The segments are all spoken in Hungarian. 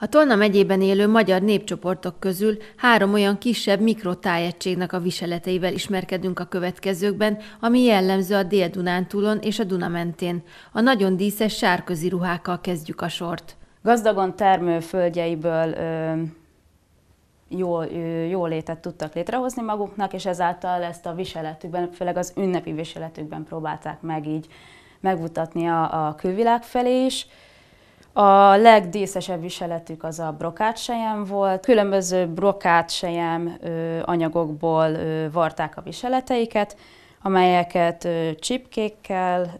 A Tolna megyében élő magyar népcsoportok közül három olyan kisebb mikrotájegységnek a viseleteivel ismerkedünk a következőkben, ami jellemző a Dél-Dunántúlon és a Dunamentén. A nagyon díszes sárközi ruhákkal kezdjük a sort. Gazdagon földjeiből ö, jó ö, jó létet tudtak létrehozni maguknak, és ezáltal ezt a viseletükben, főleg az ünnepi viseletükben próbálták meg így megmutatni a, a külvilág felé is. A legdíszesebb viseletük az a brokátsejem volt. Különböző brokátsejem anyagokból varták a viseleteiket, amelyeket csipkékkel,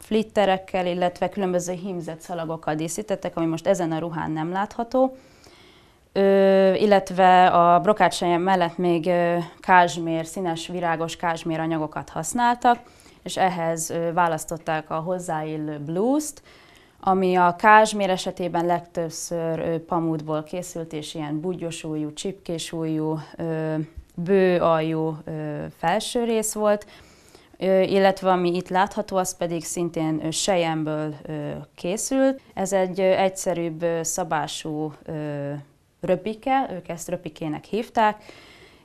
flitterekkel, illetve különböző hímzett szalagokkal díszítettek, ami most ezen a ruhán nem látható. Ö, illetve a brokátsejem mellett még ö, kázsmér, színes, virágos kázsmér anyagokat használtak, és ehhez ö, választották a hozzáillő blúzt, ami a kázsmér esetében legtöbbször pamutból készült, és ilyen bugyos újú, csipkés bő aljú felső rész volt, illetve ami itt látható, az pedig szintén sejemből készült. Ez egy egyszerűbb szabású röpike, ők ezt röpikének hívták,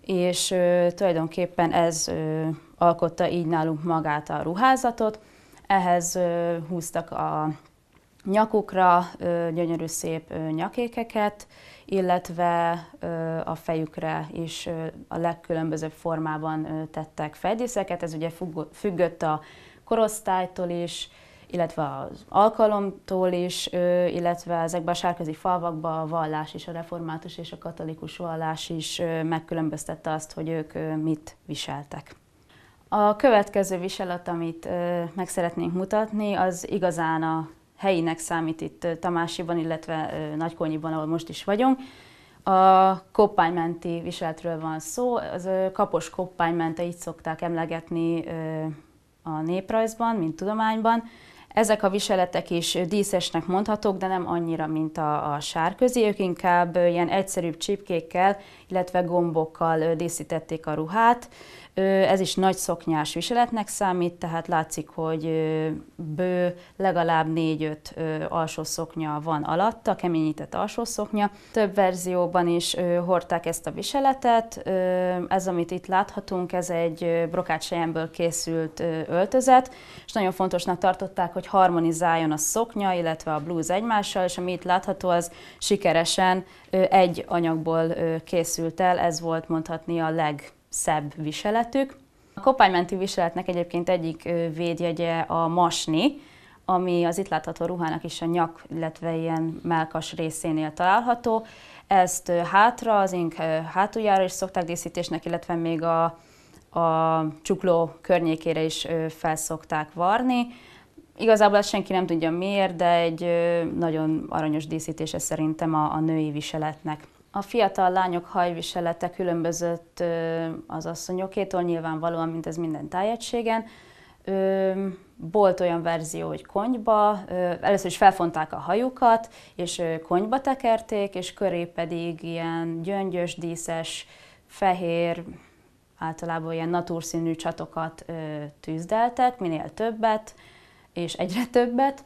és tulajdonképpen ez alkotta így nálunk magát a ruházatot. Ehhez húztak a nyakukra gyönyörű szép nyakékeket, illetve a fejükre is a legkülönbözőbb formában tettek fedészeket. Ez ugye függött a korosztálytól is, illetve az alkalomtól is, illetve ezekben a sárközi falvakban a vallás is, a református és a katolikus vallás is megkülönböztette azt, hogy ők mit viseltek. A következő viselet, amit meg szeretnénk mutatni, az igazán a helyinek számít itt Tamásiban, illetve Nagykonyiban, ahol most is vagyunk. A koppánymenti viseletről van szó, az kapos koppánymente, így szokták emlegetni a néprajzban, mint tudományban. Ezek a viseletek is díszesnek mondhatók, de nem annyira, mint a, a sárközi. Ők inkább ilyen egyszerűbb csipkékkel, illetve gombokkal díszítették a ruhát. Ez is nagy szoknyás viseletnek számít, tehát látszik, hogy bő legalább 4-5 alsó szoknya van alatta, keményített alsó szoknya. Több verzióban is hordták ezt a viseletet. Ez, amit itt láthatunk, ez egy brokátsejemből készült öltözet, és nagyon fontosnak tartották, hogy harmonizáljon a szoknya, illetve a blúz egymással, és ami itt látható, az sikeresen egy anyagból készült el, ez volt mondhatni a leg szebb viseletük. A kopánymenti viseletnek egyébként egyik védjegye a masni, ami az itt látható ruhának is a nyak, illetve ilyen melkas részénél található. Ezt hátra, az ink hátuljára is szokták díszítésnek, illetve még a, a csukló környékére is felszokták varni. Igazából ezt senki nem tudja miért, de egy nagyon aranyos díszítése szerintem a, a női viseletnek. A fiatal lányok hajviselete különbözött az asszonyokétól, nyilvánvalóan, mint ez minden tájegységen. Volt olyan verzió, hogy konyba, először is felfonták a hajukat, és konyba tekerték, és köré pedig ilyen gyöngyös, díszes, fehér, általában ilyen natúrszínű csatokat tűzdeltek, minél többet, és egyre többet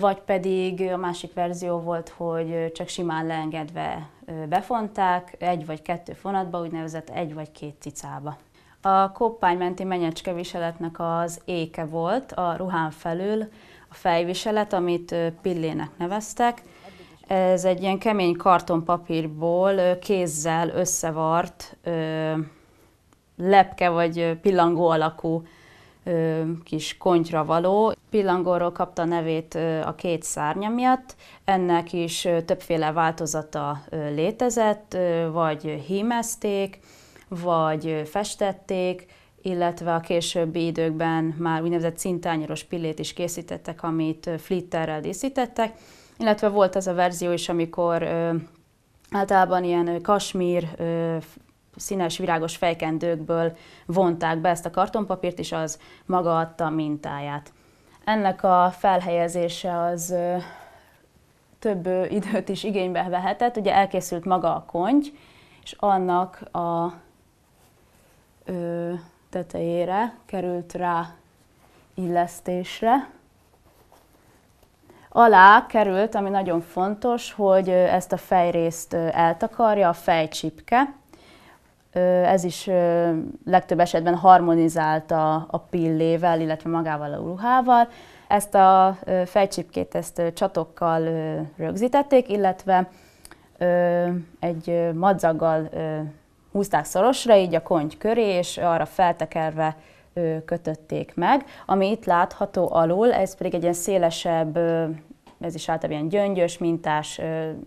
vagy pedig a másik verzió volt, hogy csak simán leengedve befonták egy vagy kettő fonatba, úgynevezett egy vagy két cicába. A koppány menti menyecskeviseletnek az éke volt a ruhán felül, a fejviselet, amit pillének neveztek. Ez egy ilyen kemény kartonpapírból kézzel összevart lepke vagy pillangó alakú kis kontyra való. Pillangóról kapta nevét a két szárnya miatt. Ennek is többféle változata létezett, vagy hímezték, vagy festették, illetve a későbbi időkben már úgynevezett cintányos pillét is készítettek, amit flitterrel díszítettek, illetve volt ez a verzió is, amikor általában ilyen kasmír színes, virágos fejkendőkből vonták be ezt a kartonpapírt, és az maga adta a mintáját. Ennek a felhelyezése az több időt is igénybe vehetett. Ugye elkészült maga a konty, és annak a ö, tetejére került rá illesztésre. Alá került, ami nagyon fontos, hogy ezt a fejrészt eltakarja a fejcsipke, ez is legtöbb esetben harmonizálta a pillével, illetve magával a ruhával. Ezt a fejcsipkét ezt csatokkal rögzítették, illetve egy madzaggal húzták szorosra, így a konty köré, és arra feltekerve kötötték meg. Ami itt látható alul, ez pedig egy ilyen szélesebb ez is általában ilyen gyöngyös mintás,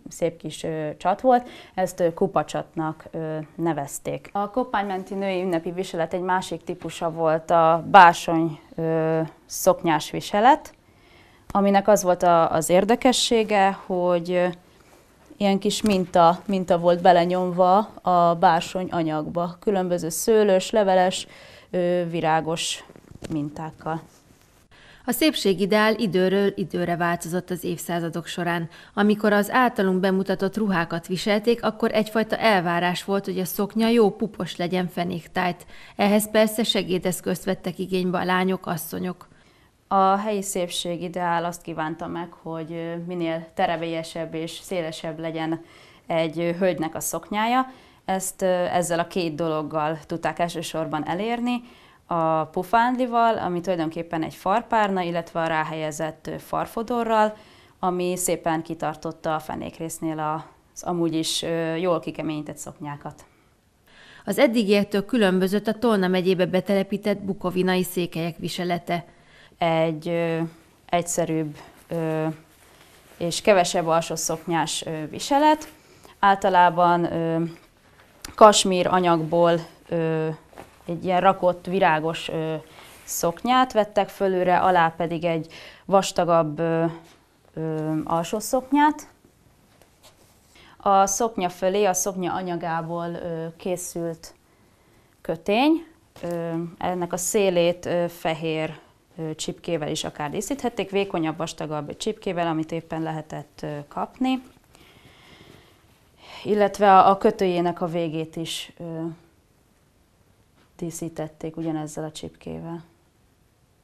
szép kis csat volt, ezt kupacsatnak nevezték. A koppánymenti női ünnepi viselet egy másik típusa volt a básony szoknyás viselet, aminek az volt az érdekessége, hogy ilyen kis minta, minta volt belenyomva a bársony anyagba, különböző szőlős, leveles, virágos mintákkal. A szépségidál időről időre változott az évszázadok során. Amikor az általunk bemutatott ruhákat viselték, akkor egyfajta elvárás volt, hogy a szoknya jó pupos legyen fenéktájt. Ehhez persze segédeszközt vettek igénybe a lányok, asszonyok. A helyi szépség ideál azt kívánta meg, hogy minél terevélyesebb és szélesebb legyen egy hölgynek a szoknyája. Ezt ezzel a két dologgal tudták elsősorban elérni a pofándlival, ami tulajdonképpen egy farpárna, illetve a ráhelyezett farfodorral, ami szépen kitartotta a fenékrésznél az amúgy is jól kikeményített szoknyákat. Az eddigiektől különbözött a Tolna megyébe betelepített bukovinai székelyek viselete. Egy ö, egyszerűbb ö, és kevesebb alsó szoknyás ö, viselet. Általában ö, kasmír anyagból ö, egy ilyen rakott, virágos ö, szoknyát vettek fölőre, alá pedig egy vastagabb ö, ö, alsó szoknyát. A szoknya fölé a szoknya anyagából ö, készült kötény, ö, ennek a szélét ö, fehér ö, csipkével is akár díszíthették, vékonyabb, vastagabb csipkével, amit éppen lehetett ö, kapni illetve a kötőjének a végét is díszítették ugyanezzel a csipkével.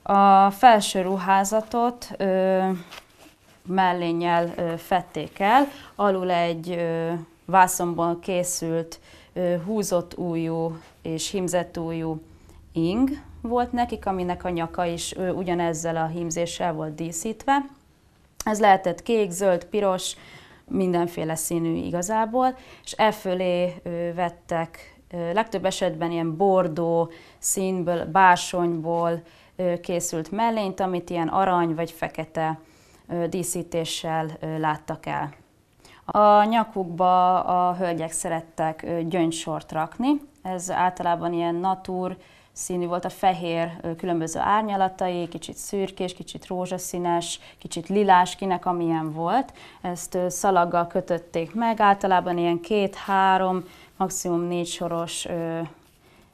A felső ruházatot ö, mellénnyel ö, fették el, alul egy ö, vászonból készült ö, húzott újú és himzett újú ing volt nekik, aminek a nyaka is ö, ugyanezzel a hímzéssel volt díszítve. Ez lehetett kék, zöld, piros, mindenféle színű igazából, és e fölé ö, vettek legtöbb esetben ilyen bordó színből, bársonyból készült mellényt, amit ilyen arany vagy fekete díszítéssel láttak el. A nyakukba a hölgyek szerettek gyöngysort rakni, ez általában ilyen natur színű volt, a fehér különböző árnyalatai, kicsit szürkés, kicsit rózsaszínes, kicsit lilás, kinek amilyen volt. Ezt szalaggal kötötték meg, általában ilyen két-három maximum négy soros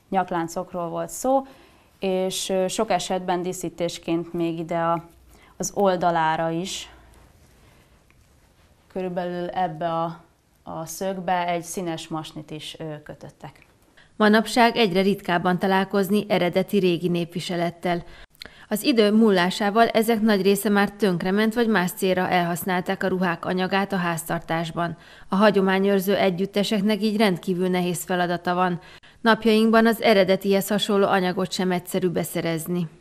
nyakláncokról volt szó, és sok esetben díszítésként még ide a, az oldalára is, körülbelül ebbe a, a szögbe egy színes masnit is kötöttek. Manapság egyre ritkábban találkozni eredeti régi népviselettel. Az idő múlásával ezek nagy része már tönkrement, vagy más célra elhasználták a ruhák anyagát a háztartásban. A hagyományőrző együtteseknek így rendkívül nehéz feladata van. Napjainkban az eredetihez hasonló anyagot sem egyszerű beszerezni.